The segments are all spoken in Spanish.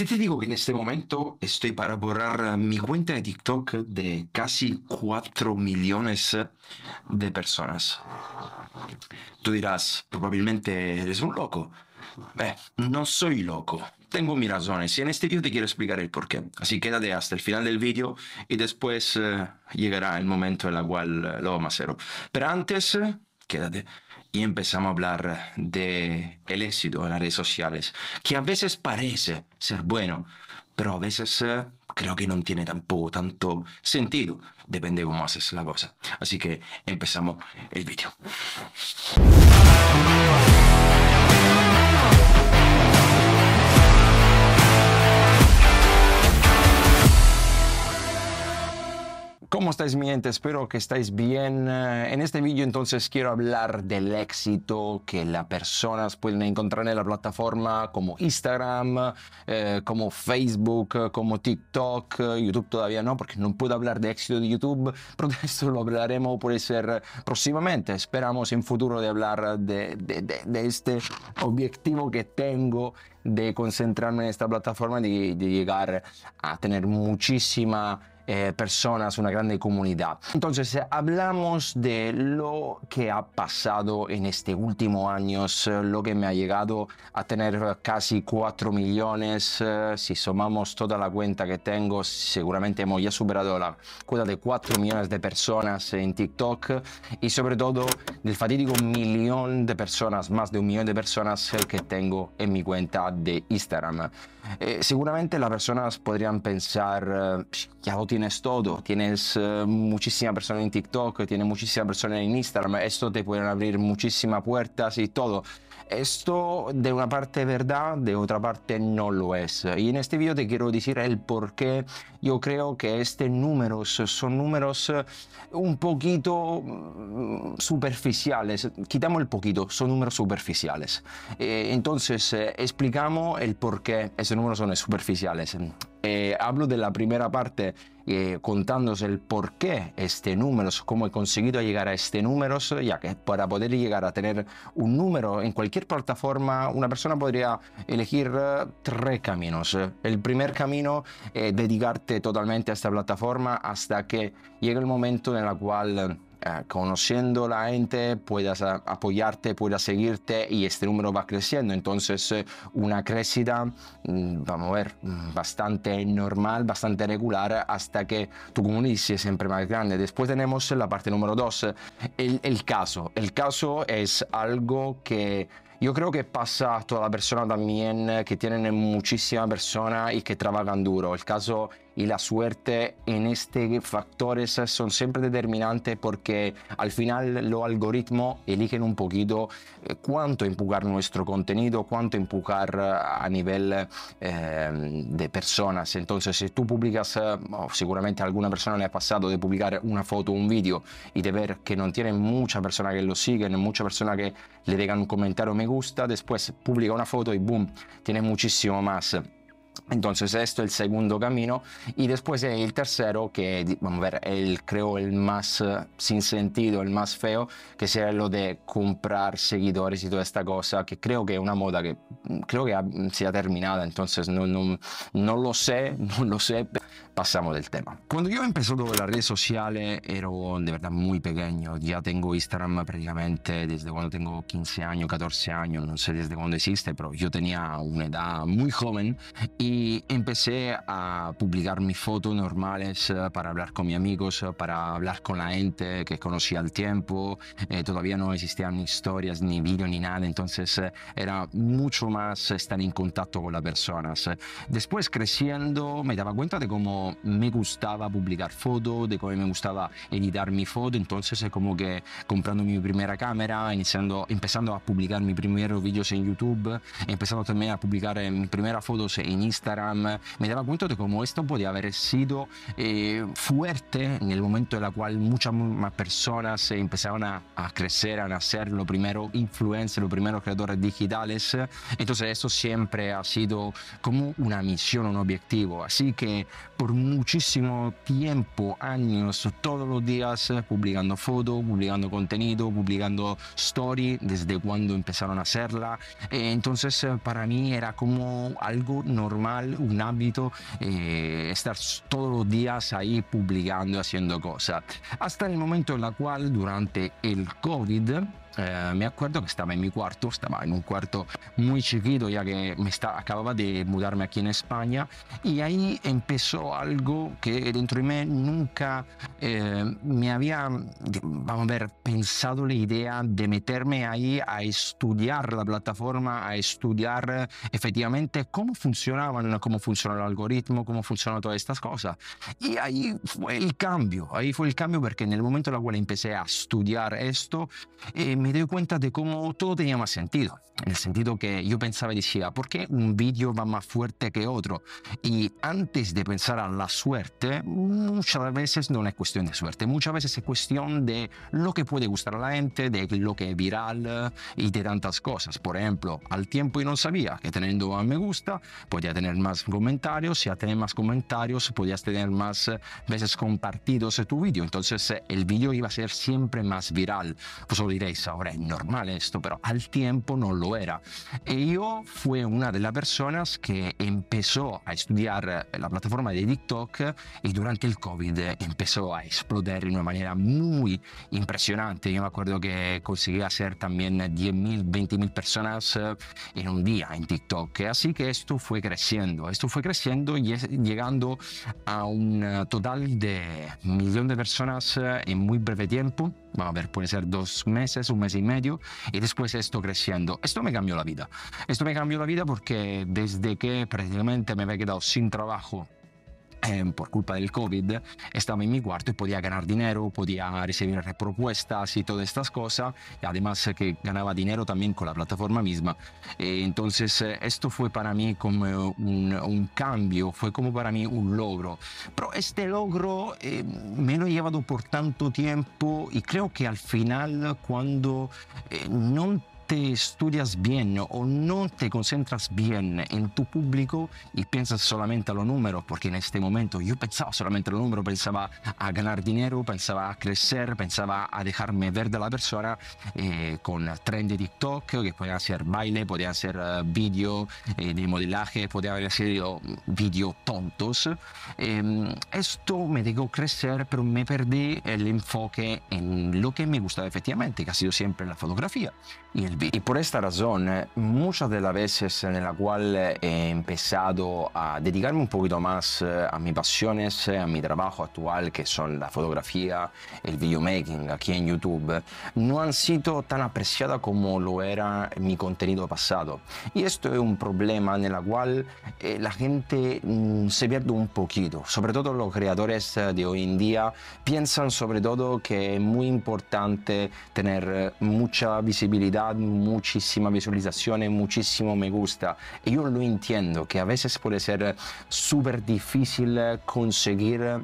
Si te digo que en este momento estoy para borrar eh, mi cuenta de TikTok de casi 4 millones eh, de personas. Tú dirás, probablemente eres un loco. Eh, no soy loco. Tengo mis razones y en este vídeo te quiero explicar el porqué. Así quédate hasta el final del vídeo y después llegará el momento en el cual lo masero. Pero antes, quédate. Y empezamos a hablar de el éxito en las redes sociales, que a veces parece ser bueno, pero a veces eh, creo que no tiene tampoco tanto sentido. Depende cómo haces la cosa. Así que empezamos el vídeo. ¿Cómo estáis, mi gente? Espero que estáis bien. Eh, en este vídeo entonces quiero hablar del éxito que las personas pueden encontrar en la plataforma como Instagram, eh, como Facebook, eh, como TikTok, YouTube todavía no, porque no puedo hablar de éxito de YouTube, pero de esto lo hablaremos, puede ser próximamente. Esperamos en futuro de hablar de, este objetivo que tengo de concentrarme en esta plataforma, de, de llegar a tener muchísima eh, personas, una grande comunidad. Entonces, eh, hablamos de lo que ha pasado en este último año, eh, lo que me ha llegado a tener casi 4 millones. Si sumamos toda la cuenta que tengo, seguramente hemos ya superado la cuota de 4 millones de personas en TikTok y sobre todo del fatídico millón de personas, más de un millón de personas que tengo en mi cuenta de Instagram. seguramente las personas podrían pensar, ya lo tiene tienes todo, tienes eh, muchísima persona en TikTok, tienes muchísima persona en Instagram, esto te pueden abrir muchísimas puertas y todo. Esto de una parte es verdad, de otra parte no lo es. Y en este video te quiero decir el por qué yo creo que estos números son números eh, un poquito mm, superficiales. Quitamos el poquito, son números superficiales. Eh, entonces explicamos el por qué esos números son superficiales. Eh, hablo de la primera parte eh, contándose el por qué este número, cómo he conseguido llegar a este número, ya que para poder llegar a tener un número en cualquier plataforma, una persona podría elegir eh, tres caminos. El primer camino es eh, dedicarte totalmente a esta plataforma hasta que llegue el momento en el cual eh, conociendo la gente, puedas apoyarte, puedas seguirte y este número va creciendo. Entonces, eh, una crecida, mm, vamos a ver, mm, bastante normal, bastante regular hasta que tu comunidad sea siempre más grande. Después tenemos la parte número dos, eh, el, caso. El caso es algo que... Yo creo que pasa a toda la persona también, que tienen muchísima persona y que trabajan duro. El caso y la suerte en este factores son siempre determinantes porque al final los algoritmos eligen un poquito eh, cuánto empujar nuestro contenido, cuánto empujar eh, a nivel eh, de personas. Entonces, si tú publicas, seguramente alguna persona le ha pasado de publicar una foto, un vídeo y de ver que no tiene mucha persona que lo siguen, mucha persona que le dejan un comentario me gusta, después publica una foto y boom, tiene muchísimo más. Entonces, esto es el segundo camino. Y después el tercero, que vamos a ver, el, creo el más eh, sin sentido, el más feo, que sea lo de comprar seguidores y toda esta cosa, que creo que es una moda que mm, creo que mm, se ha terminado. Entonces, no, no, no lo sé, no lo sé. Pasamos del tema. Cuando yo empecé todo las redes sociales, era de verdad muy pequeño. Ya tengo Instagram prácticamente desde cuando tengo 15 años, 14 años, no sé desde cuando existe, pero yo tenía una edad muy joven y empecé a publicar mis fotos normales eh, para hablar con mis amigos, eh, para hablar con la gente que conocía al tiempo. Eh, todavía no existían historias, ni vídeo, ni nada. Entonces era mucho más estar en contacto con las personas. Después creciendo me daba cuenta de cómo me gustaba publicar fotos, de cómo me gustaba editar mi foto. Entonces como que comprando mi primera cámara, iniciando, empezando a publicar mis primeros vídeos en YouTube, empezando también a publicar mis primeras fotos en Instagram, me daba cuenta de cómo esto podía haber sido eh, fuerte en el momento en el cual muchas más personas empezaron a, a crecer, a nacer, los primeros influencers, los primeros creadores digitales. Entonces eso siempre ha sido como una misión, un objetivo. Así que por muchísimo tiempo, años, todos los días, eh, publicando fotos, publicando contenido, publicando story, desde cuando empezaron a hacerla. Eh, entonces para mí era como algo normal normal, un hábito, eh, estar todos los días ahí publicando, haciendo cosas. Hasta el momento en la cual durante el COVID eh, mi acuerdo che estaba in mi cuarto, estaba en un cuarto muy chiquito ya che mi está, acababa de mudarme aquí en España e ahí empezó algo che dentro de me nunca eh, me había, vamos a ver, pensado la idea di meterme ahí a estudiar la plataforma, a estudiar efectivamente cómo funcionaban, cómo funciona el algoritmo, cómo funcionan todas estas cosas. Y ahí fue el cambio, ahí fue el cambio porque en el momento en el cual empecé a estudiar esto, eh, me doy cuenta de cómo todo tenía más sentido. En el sentido que yo pensaba y decía, ¿por qué un vídeo va más fuerte que otro? Y antes de pensar a la suerte, muchas veces no es cuestión de suerte, muchas veces es cuestión de lo que puede gustar a la gente, de lo que es viral y de tantas cosas. Por ejemplo, al tiempo yo no sabía que teniendo a me gusta podía tener más comentarios y a tener más comentarios podías tener más eh, veces compartidos eh, tu vídeo. Entonces eh, el vídeo iba a ser siempre más viral. Vosotros pues diréis, ahora es normal esto, pero al tiempo no lo era. Y yo fui una de las personas que empezó a estudiar eh, la plataforma de TikTok eh, y durante el COVID eh, empezó a explotar de una manera muy impresionante. Yo me acuerdo que conseguí hacer también 10.000, 20.000 personas en un día en TikTok. Así que esto fue creciendo, esto fue creciendo y llegando a un total de un millón de personas en muy breve tiempo va a ver, puede ser dos meses, un mes y medio, y después esto creciendo. Esto me cambió la vida. Esto me cambió la vida porque desde que prácticamente me había quedado sin trabajo eh, por culpa del COVID, estaba en mi cuarto y podía ganar dinero, podía recibir propuestas y todas estas cosas. Y además que ganaba dinero también con la plataforma misma. Eh, entonces, esto fue para mí como un, un, cambio, fue como para mí un logro. Pero este logro eh, me lo he llevado por tanto tiempo y creo que al final, cuando eh, no estudias bien o no te concentras bien en tu público y piensas solamente a los números, porque en este momento yo pensaba solamente a los números, pensaba a ganar dinero, pensaba a crecer, pensaba a dejarme ver de la persona eh, con trend de TikTok, que podía hacer baile, podía hacer eh, vídeo eh, de modelaje, podía haber sido tontos. Em, esto me dejó crecer, pero me perdí el enfoque en lo que me gustaba efectivamente, que ha sido siempre la fotografía y el y por esta razón, eh, muchas de las veces en la cual eh, he empezado a dedicarme un poquito más eh, a mis pasiones, a mi trabajo actual, que son la fotografía, el videomaking aquí en YouTube, no han sido tan apreciadas como lo era mi contenido pasado. Y esto es un problema en la cual la gente mm, se pierde un poquito, sobre todo los creadores de hoy en día piensan sobre todo que es muy importante tener mucha visibilidad, muchísima visualizaciones, muchísimo me gusta. Y yo lo entiendo, que a veces puede ser súper difícil eh, conseguir eh,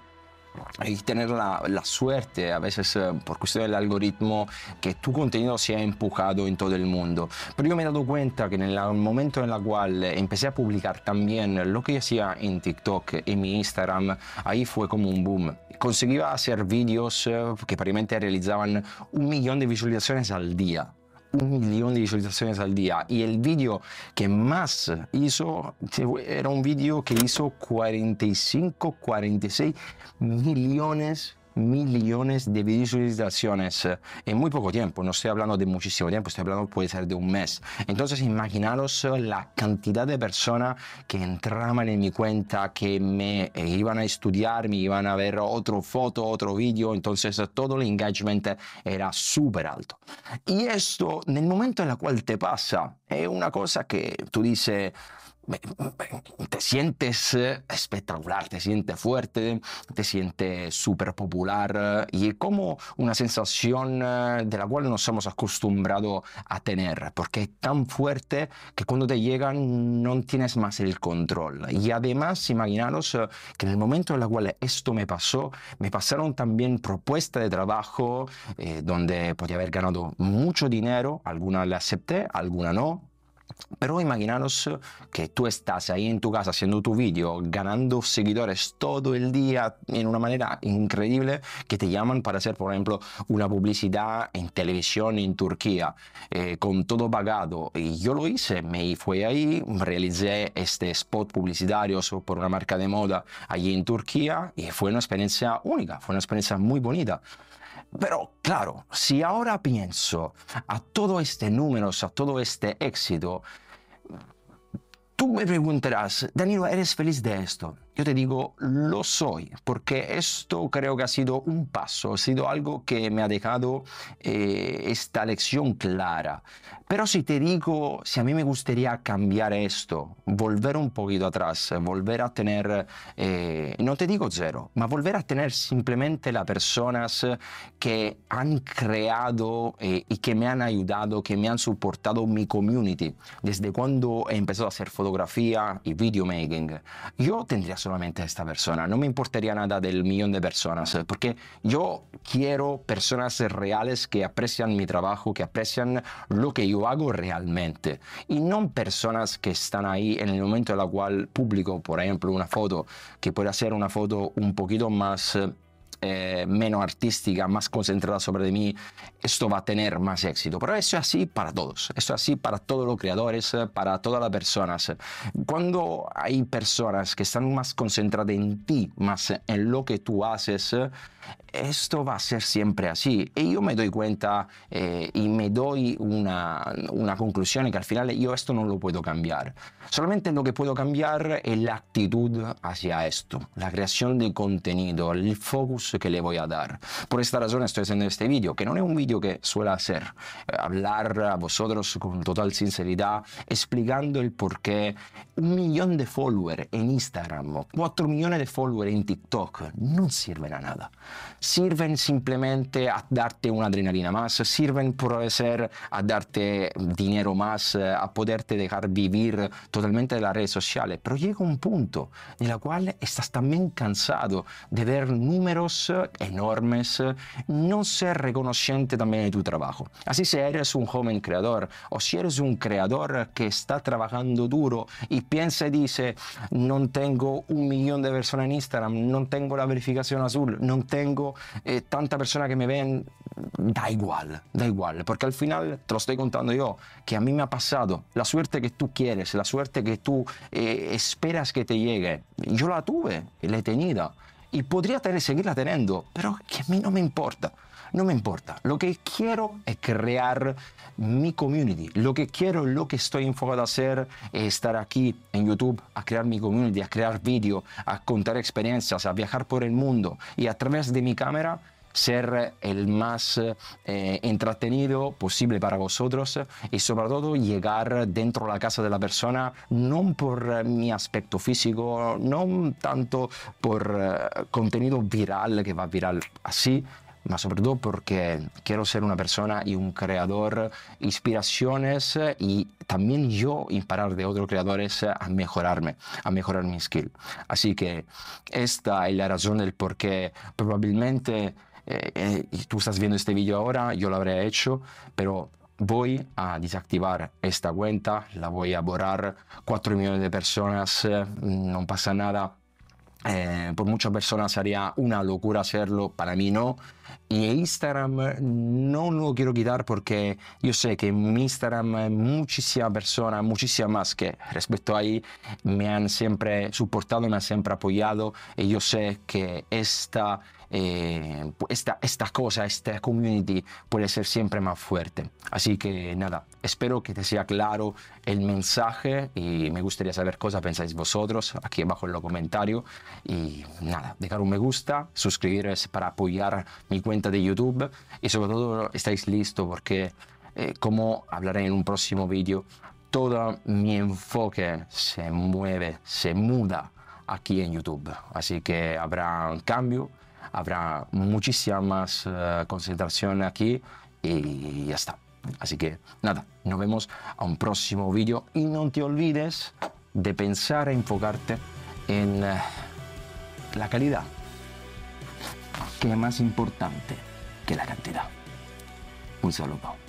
y tener la, la, suerte, a veces eh, por cuestión del algoritmo, que tu contenido sea empujado en todo el mundo. Pero yo me he dado cuenta que en el momento en el cual empecé a publicar también lo que hacía en TikTok y mi Instagram, ahí fue como un boom. Conseguía hacer vídeos que prácticamente realizaban un millón de visualizaciones al día un millón de visualizaciones al día. Y el vídeo que más hizo era un vídeo que hizo 45, 46 millones millones de visualizaciones en muy poco tiempo. No estoy hablando de muchísimo tiempo, estoy hablando puede ser de un mes. Entonces imaginaros eh, la cantidad de personas que entraban en mi cuenta, que me eh, iban a estudiar, me iban a ver otro foto, otro vídeo. Entonces eh, todo el engagement era súper alto. Y esto, en el momento en el cual te pasa, es una cosa que tú dices te sientes eh, espectacular, te sientes fuerte, te sientes súper popular eh, y como una sensación eh, de la cual nos hemos acostumbrado a tener, porque es tan fuerte que cuando te llega no tienes más el control. Y además, imaginaros que en el momento en el cual esto me pasó, me pasaron también propuestas de trabajo donde podía haber ganado mucho dinero, alguna le acepté, alguna no, pero imaginaros eh, que tú estás ahí en tu casa haciendo tu vídeo, ganando seguidores todo el día en una manera increíble, que te llaman para hacer, por ejemplo, una publicidad en televisión en Turquía, eh, con todo pagado. Y yo lo hice, me fui ahí, realicé este spot publicitario por una marca de moda allí en Turquía y fue una experiencia única, fue una experiencia muy bonita. Pero claro, si ahora pienso a todo este número, a todo este éxito, tú me preguntarás, Danilo, ¿eres feliz de esto? Yo te digo, lo soy, porque esto creo que ha sido un paso, ha sido algo que me ha dejado eh, esta lección clara. Pero si te digo, si a mí me gustaría cambiar esto, volver un poquito atrás, volver a tener, eh, no te digo cero, ma volver a tener simplemente las personas que han creado eh, y que me han ayudado, que me han soportado mi community, desde cuando he empezado a hacer fotografía y videomaking, yo tendría solamente a esta persona, no me importaría nada del millón de personas, ¿eh? porque yo quiero personas reales que aprecian mi trabajo, que aprecian lo que yo hago realmente, y no personas que están ahí en el momento en el cual publico, por ejemplo, una foto, que pueda ser una foto un poquito más... Eh, eh, menos artística, más concentrada sobre mí, esto va a tener más éxito. Pero eso es así para todos, eso es así para todos los creadores, eh, para todas las personas. Cuando hay personas que están más concentradas en ti, más en lo que tú haces, eh, esto va a ser siempre así. Y yo me doy cuenta eh, y me doy una, una, conclusión que al final yo esto no lo puedo cambiar. Solamente lo que puedo cambiar es la actitud hacia esto, la creación de contenido, el focus que le voy a dar. Por esta razón estoy haciendo este vídeo, que no es un vídeo que suele hacer, eh, hablar a vosotros con total sinceridad, explicando el por qué un millón de followers en Instagram, cuatro millones de followers en TikTok no sirven a nada sirven simplemente a darte una adrenalina más, sirven por ser a darte dinero más, eh, a poderte dejar vivir totalmente de las redes sociales. Pero llega un punto en el cual estás también cansado de ver números eh, enormes, eh, no ser reconociente también de tu trabajo. Así si eres un joven creador o si eres un creador que está trabajando duro y piensa y dice, no tengo un millón de personas en Instagram, no tengo la verificación azul, no tengo tengo, eh, tanta persona que me ven, da igual, da igual, porque al final te lo estoy contando yo, que a mí me ha pasado la suerte que tú quieres, la suerte que tú eh, esperas que te llegue, yo la tuve, la he tenido y podría tener, seguirla teniendo, pero que a mí no me importa. No me importa. Lo que quiero es crear mi community. Lo que quiero, lo que estoy enfocado a hacer es estar aquí en YouTube, a crear mi community, a crear vídeo, a contar experiencias, a viajar por el mundo y a través de mi cámara ser el más eh, entretenido posible para vosotros y sobre todo llegar dentro de la casa de la persona no por eh, mi aspecto físico, no tanto por eh, contenido viral que va viral así, más sobre todo porque quiero ser una persona y un creador, inspiraciones eh, y también yo imparar de otros creadores eh, a mejorarme, a mejorar mi skill. Así que esta es la razón del por qué probablemente eh, tú estás viendo este vídeo ahora, yo lo habré hecho, pero voy a desactivar esta cuenta, la voy a borrar, 4 millones de personas, no pasa nada. por muchas personas sería una locura hacerlo, para mí no, y Instagram eh, no lo quiero quitar porque yo sé que en Instagram eh, muchísima personas, muchísima más que respecto a ahí, me han siempre soportado, me han siempre apoyado. Y yo sé que esta, eh, esta, cosa, esta community puede ser siempre más fuerte. Así que nada, espero que te sea claro el mensaje y me gustaría saber cosa pensáis vosotros aquí abajo en los comentarios. Y nada, dejar un me gusta, suscribiros para apoyar mi cuenta de YouTube y sobre todo estáis listo porque, eh, como hablaré en un próximo vídeo, todo mi enfoque se mueve, se muda aquí en YouTube. Así que habrá un cambio, habrá muchísima más eh, concentración aquí y ya está. Así que nada, nos vemos a un próximo vídeo y no te olvides de pensar e enfocarte en eh, la calidad que es más importante que la cantidad. Un saludo.